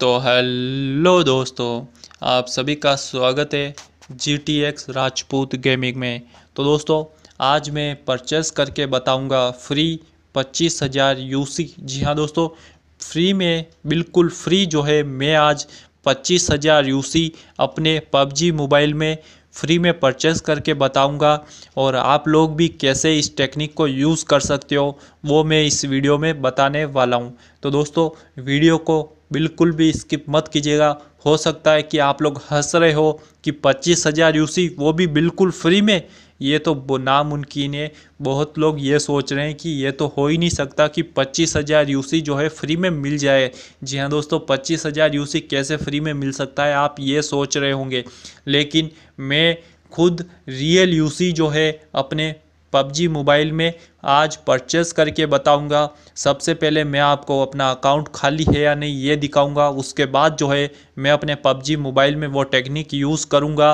तो हेलो दोस्तों आप सभी का स्वागत है G T X Rajput gaming में तो दोस्तों आज मैं परचेस करके बताऊंगा फ्री पच्चीस हज़ार यू जी हाँ दोस्तों फ्री में बिल्कुल फ्री जो है मैं आज पच्चीस हज़ार यू अपने पबजी मोबाइल में फ्री में परचेस करके बताऊंगा और आप लोग भी कैसे इस टेक्निक को यूज़ कर सकते हो वो मैं इस वीडियो में बताने वाला हूँ तो दोस्तों वीडियो को बिल्कुल भी स्किप मत कीजिएगा हो सकता है कि आप लोग हंस रहे हो कि पच्चीस हज़ार यूसी वो भी बिल्कुल फ्री में ये तो नामुमकिन है बहुत लोग ये सोच रहे हैं कि ये तो हो ही नहीं सकता कि पच्चीस हज़ार यूसी जो है फ्री में मिल जाए जी हाँ दोस्तों पच्चीस हज़ार यूसी कैसे फ्री में मिल सकता है आप ये सोच रहे होंगे लेकिन मैं खुद रियल यूसी जो है अपने पबजी मोबाइल में आज परचेस करके बताऊंगा सबसे पहले मैं आपको अपना अकाउंट खाली है या नहीं ये दिखाऊंगा उसके बाद जो है मैं अपने पबजी मोबाइल में वो टेक्निक यूज़ करूंगा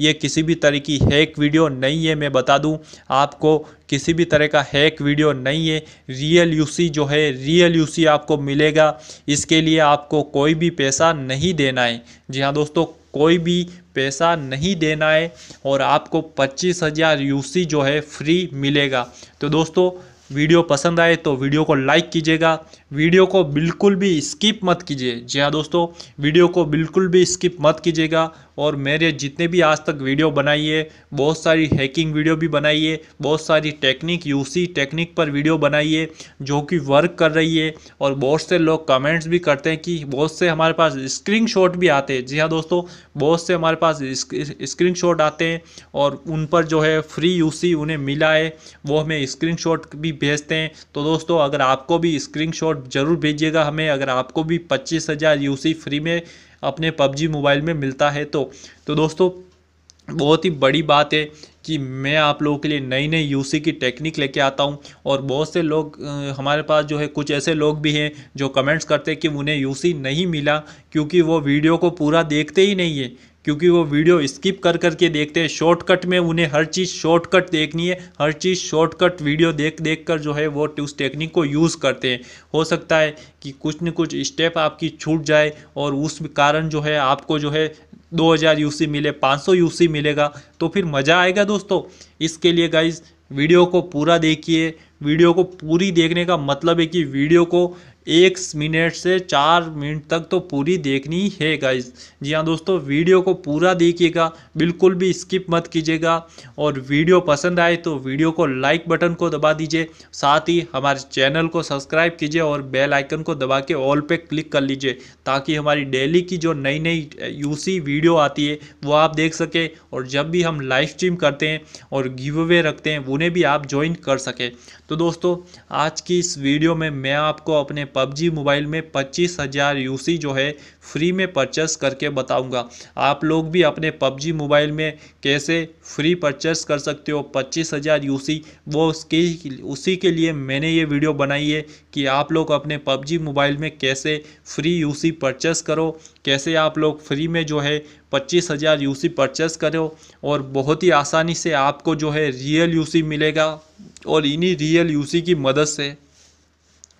ये किसी भी तरह की हैक वीडियो नहीं है मैं बता दूं आपको किसी भी तरह का हैक वीडियो नहीं है रियल यूसी जो है रियल यूसी आपको मिलेगा इसके लिए आपको कोई भी पैसा नहीं देना है जी हाँ दोस्तों कोई भी पैसा नहीं देना है और आपको पच्चीस हज़ार यू जो है फ्री मिलेगा तो दोस्तों वीडियो पसंद आए तो वीडियो को लाइक कीजिएगा वीडियो को बिल्कुल भी स्किप मत कीजिए जी हाँ दोस्तों वीडियो को बिल्कुल भी स्किप मत कीजिएगा और मेरे जितने भी आज तक वीडियो बनाई है बहुत सारी हैकिंग वीडियो भी बनाई है बहुत सारी टेक्निक यूसी टेक्निक पर वीडियो बनाई है जो कि वर्क कर रही है और बहुत से लोग कमेंट्स भी करते हैं कि बहुत से हमारे पास स्क्रीन भी आते हैं जी हाँ दोस्तों बहुत से हमारे पास स्क्रीन आते हैं और उन पर जो है फ्री यूसी उन्हें मिला है वो हमें स्क्रीन भी भेजते हैं तो दोस्तों अगर आपको भी स्क्रीन ज़रूर भेजिएगा हमें अगर आपको भी पच्चीस हज़ार फ्री में अपने पबजी मोबाइल में मिलता है तो तो दोस्तों बहुत ही बड़ी बात है कि मैं आप लोगों के लिए नई नई यूसी की टेक्निक लेके आता हूँ और बहुत से लोग हमारे पास जो है कुछ ऐसे लोग भी हैं जो कमेंट्स करते हैं कि उन्हें यूसी नहीं मिला क्योंकि वो वीडियो को पूरा देखते ही नहीं है क्योंकि वो वीडियो स्किप कर करके देखते हैं शॉर्टकट में उन्हें हर चीज़ शॉर्टकट देखनी है हर चीज़ शॉर्टकट वीडियो देख देख कर जो है वो उस टेक्निक को यूज़ करते हैं हो सकता है कि कुछ न कुछ स्टेप आपकी छूट जाए और उस कारण जो है आपको जो है 2000 यूसी मिले 500 यूसी मिलेगा तो फिर मज़ा आएगा दोस्तों इसके लिए गाइज वीडियो को पूरा देखिए वीडियो को पूरी देखने का मतलब है कि वीडियो को एक मिनट से चार मिनट तक तो पूरी देखनी है गाइज जी हाँ दोस्तों वीडियो को पूरा देखिएगा बिल्कुल भी स्किप मत कीजिएगा और वीडियो पसंद आए तो वीडियो को लाइक बटन को दबा दीजिए साथ ही हमारे चैनल को सब्सक्राइब कीजिए और बेल आइकन को दबा के ऑल पे क्लिक कर लीजिए ताकि हमारी डेली की जो नई नई यूसी वीडियो आती है वो आप देख सकें और जब भी हम लाइव स्ट्रीम करते हैं और गिव अवे रखते हैं उन्हें भी आप ज्वाइन कर सकें तो दोस्तों आज की इस वीडियो में मैं आपको अपने पबजी मोबाइल में पच्चीस हज़ार यू जो है फ्री में परचेस करके बताऊंगा आप लोग भी अपने पबजी मोबाइल में कैसे फ्री परचेस कर सकते हो पच्चीस हज़ार यू वो उसकी उसी के लिए मैंने ये वीडियो बनाई है कि आप लोग अपने पबजी मोबाइल में कैसे फ्री यू परचेस करो कैसे आप लोग फ्री में जो है पच्चीस हज़ार यू परचेस करो और बहुत ही आसानी से आपको जो है रियल यू मिलेगा और इन्हीं रियल यू की मदद से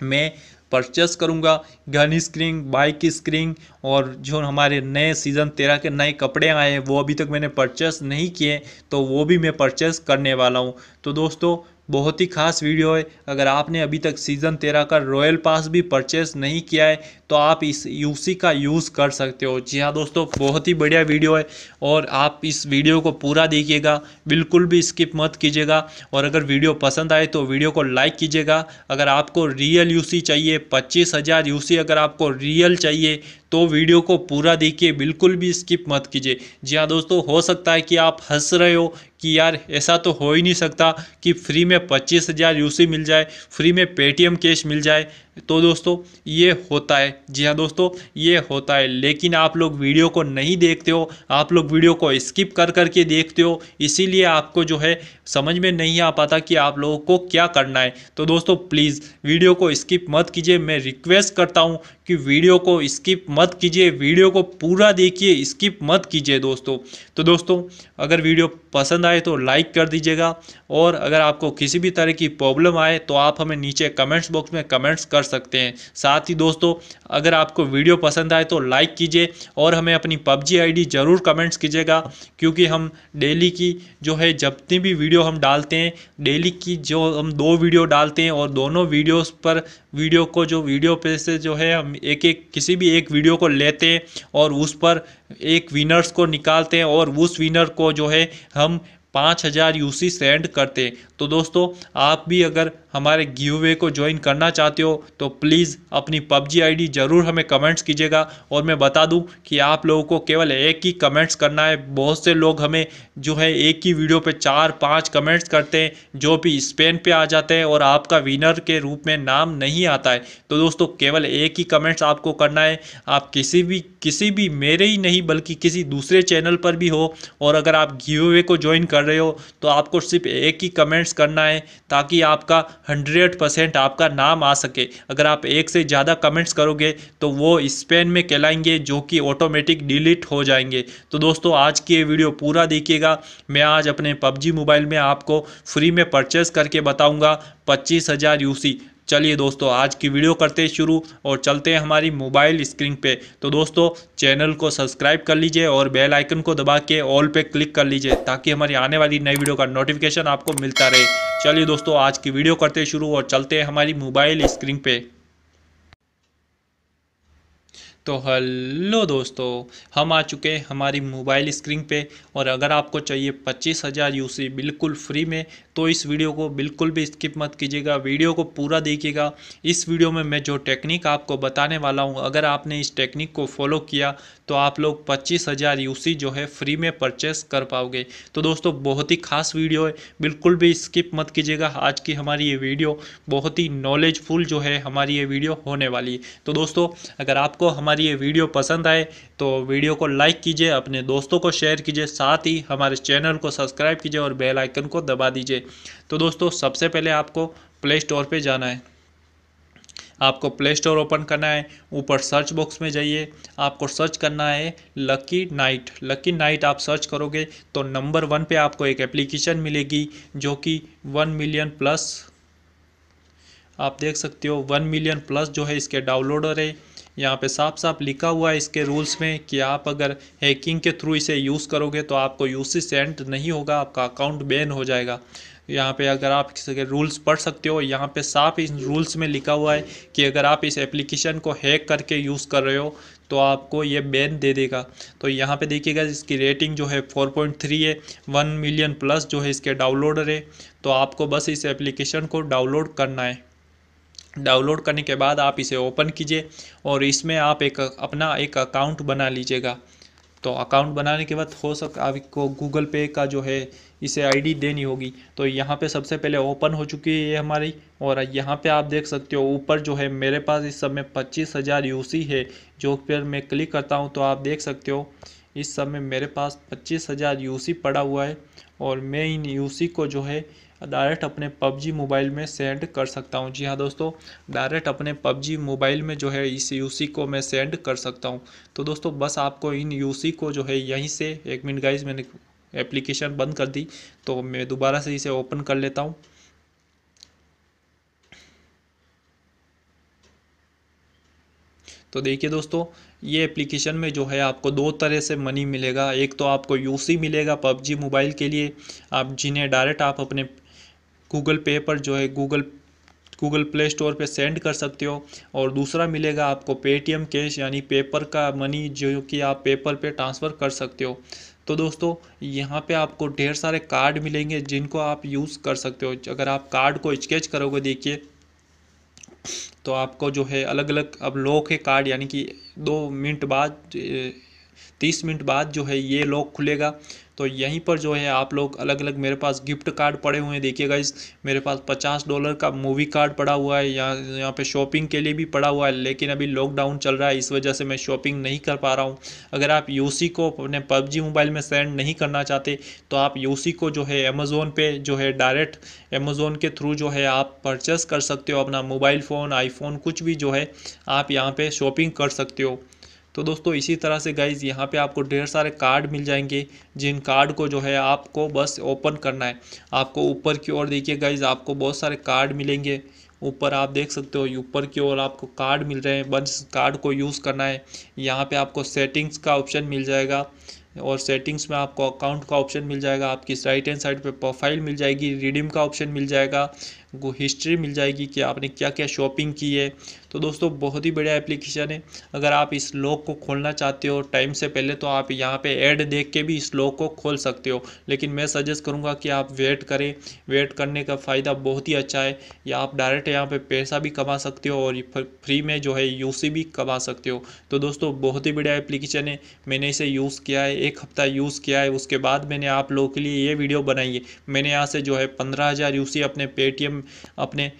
मैं परचेस करूँगा गन स्क्रीन बाइक स्क्रीन और जो हमारे नए सीज़न तेरह के नए कपड़े आए हैं वो अभी तक मैंने परचेस नहीं किए तो वो भी मैं परचेस करने वाला हूँ तो दोस्तों बहुत ही खास वीडियो है अगर आपने अभी तक सीज़न तेरह का रॉयल पास भी परचेस नहीं किया है तो आप इस यूसी का यूज़ कर सकते हो जी हाँ दोस्तों बहुत ही बढ़िया वीडियो है और आप इस वीडियो को पूरा देखिएगा बिल्कुल भी स्किप मत कीजिएगा और अगर वीडियो पसंद आए तो वीडियो को लाइक कीजिएगा अगर आपको रियल यूसी चाहिए पच्चीस हज़ार यूसी अगर आपको रियल चाहिए तो वीडियो को पूरा देखिए बिल्कुल भी स्किप मत कीजिए जी हाँ दोस्तों हो सकता है कि आप हंस रहे हो कि यार ऐसा तो हो ही नहीं सकता कि फ्री में पच्चीस हज़ार यूसी मिल जाए फ्री में पेटीएम कैश मिल जाए तो दोस्तों ये होता है जी हाँ दोस्तों ये होता है लेकिन आप लोग वीडियो को नहीं देखते हो आप लोग वीडियो को स्किप कर करके देखते हो इसीलिए आपको जो है समझ में नहीं आ पाता कि आप लोगों को क्या करना है तो दोस्तों प्लीज़ वीडियो को स्किप मत कीजिए मैं रिक्वेस्ट करता हूँ कि वीडियो को स्किप मत कीजिए वीडियो को पूरा देखिए स्किप मत कीजिए दोस्तों तो दोस्तों अगर वीडियो पसंद आए तो लाइक कर दीजिएगा और अगर आपको किसी भी तरह की प्रॉब्लम आए तो आप हमें नीचे कमेंट्स बॉक्स में कमेंट्स कर सकते हैं साथ ही दोस्तों अगर आपको वीडियो पसंद आए तो लाइक कीजिए और हमें अपनी पबजी आईडी ज़रूर कमेंट्स कीजिएगा क्योंकि हम डेली की जो है जितनी भी वीडियो हम डालते हैं डेली की जो हम दो वीडियो डालते हैं और दोनों वीडियोस पर वीडियो को जो वीडियो पे से जो है हम एक एक किसी भी एक वीडियो को लेते हैं और उस पर एक विनर्स को निकालते हैं और उस विनर को जो है हम पाँच हज़ार यू सेंड करते तो दोस्तों आप भी अगर हमारे गिवे को ज्वाइन करना चाहते हो तो प्लीज़ अपनी पबजी आईडी ज़रूर हमें कमेंट्स कीजिएगा और मैं बता दूं कि आप लोगों को केवल एक ही कमेंट्स करना है बहुत से लोग हमें जो है एक ही वीडियो पे चार पांच कमेंट्स करते हैं जो भी स्पेन पे आ जाते हैं और आपका विनर के रूप में नाम नहीं आता है तो दोस्तों केवल एक ही कमेंट्स आपको करना है आप किसी भी किसी भी मेरे ही नहीं बल्कि किसी दूसरे चैनल पर भी हो और अगर आप गिवे को ज्वाइन कर रहे हो तो आपको सिर्फ एक ही कमेंट्स करना है ताकि आपका हंड्रेड परसेंट आपका नाम आ सके अगर आप एक से ज़्यादा कमेंट्स करोगे तो वो स्पेन में कहलाएंगे जो कि ऑटोमेटिक डिलीट हो जाएंगे तो दोस्तों आज की ये वीडियो पूरा देखिएगा मैं आज अपने पबजी मोबाइल में आपको फ्री में परचेस करके बताऊँगा पच्चीस हज़ार यूसी चलिए दोस्तों आज की वीडियो करते शुरू और चलते हैं हमारी मोबाइल स्क्रीन पे तो दोस्तों चैनल को सब्सक्राइब कर लीजिए और बेल आइकन को दबा के ऑल पे क्लिक कर लीजिए ताकि हमारी आने वाली नई वीडियो का नोटिफिकेशन आपको मिलता रहे चलिए दोस्तों आज की वीडियो करते शुरू और चलते हैं हमारी मोबाइल स्क्रीन पर तो हेलो दोस्तों हम आ चुके हैं हमारी मोबाइल स्क्रीन पे और अगर आपको चाहिए पच्चीस हज़ार यू बिल्कुल फ्री में तो इस वीडियो को बिल्कुल भी स्किप मत कीजिएगा वीडियो को पूरा देखिएगा इस वीडियो में मैं जो टेक्निक आपको बताने वाला हूँ अगर आपने इस टेक्निक को फॉलो किया तो आप लोग पच्चीस हज़ार जो है फ्री में परचेस कर पाओगे तो दोस्तों बहुत ही खास वीडियो है बिल्कुल भी स्किप मत कीजिएगा आज की हमारी ये वीडियो बहुत ही नॉलेजफुल जो है हमारी ये वीडियो होने वाली है तो दोस्तों अगर आपको हमारी हमारी ये वीडियो पसंद आए तो वीडियो को लाइक कीजिए अपने दोस्तों को शेयर कीजिए साथ ही हमारे चैनल को सब्सक्राइब कीजिए और बेल आइकन को दबा दीजिए तो दोस्तों सबसे पहले आपको प्ले स्टोर पर जाना है आपको प्ले स्टोर ओपन करना है ऊपर सर्च बॉक्स में जाइए आपको सर्च करना है लकी नाइट लकी नाइट आप सर्च करोगे तो नंबर वन पे आपको एक एप्लीकेशन मिलेगी जो कि वन मिलियन प्लस आप देख सकते हो वन मिलियन प्लस जो है इसके डाउनलोडर है यहाँ पे साफ साफ लिखा हुआ है इसके रूल्स में कि आप अगर हैकिंग के थ्रू इसे यूज़ करोगे तो आपको यू सेंड नहीं होगा आपका अकाउंट बैन हो जाएगा यहाँ पे अगर आप के रूल्स पढ़ सकते हो यहाँ पे साफ इस रूल्स में लिखा हुआ है कि अगर आप इस एप्लीकेशन को हैक करके यूज़ कर रहे हो तो आपको ये बैन दे देगा तो यहाँ पे देखिएगा इसकी रेटिंग जो है 4.3 है 1 मिलियन प्लस जो है इसके डाउनलोडर है तो आपको बस इस एप्लीकेशन को डाउनलोड करना है डाउनलोड करने के बाद आप इसे ओपन कीजिए और इसमें आप एक अपना एक अकाउंट बना लीजिएगा तो अकाउंट बनाने के बाद हो सक आपको गूगल पे का जो है इसे आईडी देनी होगी तो यहाँ पे सबसे पहले ओपन हो चुकी है ये हमारी और यहाँ पे आप देख सकते हो ऊपर जो है मेरे पास इस समय पच्चीस हज़ार यू है जो फिर मैं क्लिक करता हूँ तो आप देख सकते हो इस समय मेरे पास पच्चीस हज़ार यू पड़ा हुआ है और मैं इन यू को जो है डायरेक्ट अपने पबजी मोबाइल में सेंड कर सकता हूँ जी हाँ दोस्तों डायरेक्ट अपने पबजी मोबाइल में जो है इस यूसी को मैं सेंड कर सकता हूँ तो दोस्तों बस आपको इन यूसी को जो है यहीं से एक मिनट गाइज मैंने एप्लीकेशन बंद कर दी तो मैं दोबारा से इसे ओपन कर लेता हूँ तो देखिए दोस्तों ये एप्लीकेशन में जो है आपको दो तरह से मनी मिलेगा एक तो आपको यूसी मिलेगा पबजी मोबाइल के लिए आप जिन्हें डायरेक्ट आप अपने गूगल पे पर जो है गूगल गूगल प्ले स्टोर पे सेंड कर सकते हो और दूसरा मिलेगा आपको पेटीएम कैश यानी पेपर का मनी जो कि आप पेपर पे ट्रांसफ़र कर सकते हो तो दोस्तों यहाँ पे आपको ढेर सारे कार्ड मिलेंगे जिनको आप यूज़ कर सकते हो अगर आप कार्ड को स्केच करोगे देखिए तो आपको जो है अलग अलग अब लॉक है कार्ड यानी कि दो मिनट बाद तीस मिनट बाद जो है ये लॉक खुलेगा तो यहीं पर जो है आप लोग अलग अलग मेरे पास गिफ्ट कार्ड पड़े हुए हैं देखिए इस मेरे पास पचास डॉलर का मूवी कार्ड पड़ा हुआ है यहाँ यहाँ पे शॉपिंग के लिए भी पड़ा हुआ है लेकिन अभी लॉकडाउन चल रहा है इस वजह से मैं शॉपिंग नहीं कर पा रहा हूँ अगर आप यू को अपने पबजी मोबाइल में सेंड नहीं करना चाहते तो आप यू को जो है अमेज़ोन पे जो है डायरेक्ट अमेज़ोन के थ्रू जो है आप परचेस कर सकते हो अपना मोबाइल फ़ोन आईफोन कुछ भी जो है आप यहाँ पर शॉपिंग कर सकते हो तो दोस्तों इसी तरह से गाइज यहाँ पे आपको ढेर सारे कार्ड मिल जाएंगे जिन कार्ड को जो है आपको बस ओपन करना है आपको ऊपर की ओर देखिए गाइज आपको बहुत सारे कार्ड मिलेंगे ऊपर आप देख सकते हो ऊपर की ओर आपको कार्ड मिल रहे हैं बस कार्ड को यूज़ करना है यहाँ पे आपको सेटिंग्स का ऑप्शन मिल जाएगा और सेटिंग्स में आपको अकाउंट का ऑप्शन मिल जाएगा आपकी राइट हैंड साइड पे प्रोफाइल मिल जाएगी रिडीम का ऑप्शन मिल जाएगा को हिस्ट्री मिल जाएगी कि आपने क्या क्या शॉपिंग की है तो दोस्तों बहुत ही बढ़िया एप्लीकेशन है अगर आप इस लॉक को खोलना चाहते हो टाइम से पहले तो आप यहाँ पे ऐड देख के भी इस लॉक को खोल सकते हो लेकिन मैं सजेस्ट करूँगा कि आप वेट करें वेट करने का फ़ायदा बहुत ही अच्छा है या आप डायरेक्ट यहाँ पर पैसा भी कमा सकते हो और फ्री में जो है यू भी कमा सकते हो तो दोस्तों बहुत ही बढ़िया एप्लीकेशन है मैंने इसे यूज़ किया है एक हफ़्ता यूज़ किया है उसके बाद मैंने आप लोगों के लिए ये वीडियो बनाई है मैंने यहाँ से जो है पंद्रह हज़ार यूसी अपने पेटीएम अपने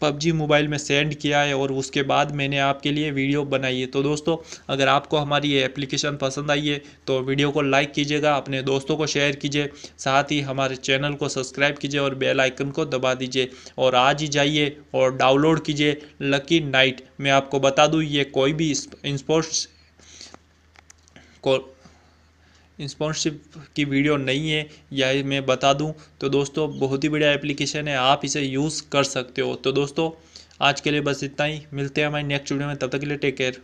पबजी मोबाइल में सेंड किया है और उसके बाद मैंने आपके लिए वीडियो बनाई है तो दोस्तों अगर आपको हमारी ये एप्लीकेशन पसंद आई है तो वीडियो को लाइक कीजिएगा अपने दोस्तों को शेयर कीजिए साथ ही हमारे चैनल को सब्सक्राइब कीजिए और बेल आइकन को दबा दीजिए और आज ही जाइए और डाउनलोड कीजिए लकी नाइट मैं आपको बता दूँ ये कोई भी स्पोर्ट्स को स्पॉन्सरशिप की वीडियो नहीं है या मैं बता दूं तो दोस्तों बहुत ही बढ़िया एप्लीकेशन है आप इसे यूज़ कर सकते हो तो दोस्तों आज के लिए बस इतना ही मिलते हैं हमारे नेक्स्ट वीडियो में तब तक के लिए टेक केयर